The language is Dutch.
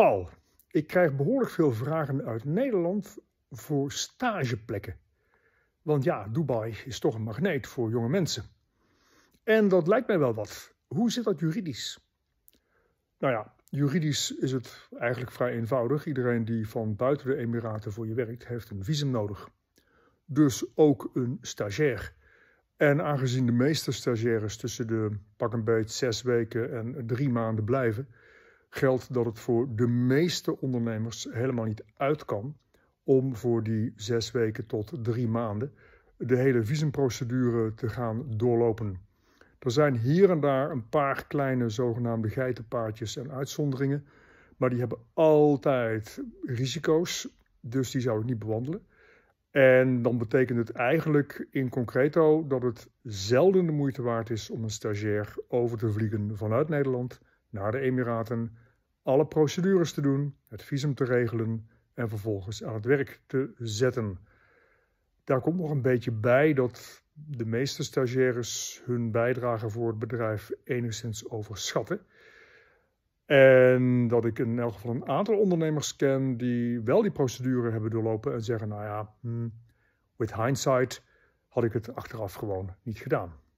Paul, ik krijg behoorlijk veel vragen uit Nederland voor stageplekken. Want ja, Dubai is toch een magneet voor jonge mensen. En dat lijkt mij wel wat. Hoe zit dat juridisch? Nou ja, juridisch is het eigenlijk vrij eenvoudig. Iedereen die van buiten de Emiraten voor je werkt, heeft een visum nodig. Dus ook een stagiair. En aangezien de meeste stagiaires tussen de pak een beet zes weken en drie maanden blijven, geldt dat het voor de meeste ondernemers helemaal niet uit kan om voor die zes weken tot drie maanden de hele visumprocedure te gaan doorlopen. Er zijn hier en daar een paar kleine zogenaamde geitenpaardjes en uitzonderingen, maar die hebben altijd risico's, dus die zou ik niet bewandelen. En dan betekent het eigenlijk in concreto dat het zelden de moeite waard is om een stagiair over te vliegen vanuit Nederland naar de Emiraten, alle procedures te doen, het visum te regelen en vervolgens aan het werk te zetten. Daar komt nog een beetje bij dat de meeste stagiaires hun bijdrage voor het bedrijf enigszins overschatten. En dat ik in elk geval een aantal ondernemers ken die wel die procedure hebben doorlopen en zeggen: Nou ja, hmm, with hindsight had ik het achteraf gewoon niet gedaan.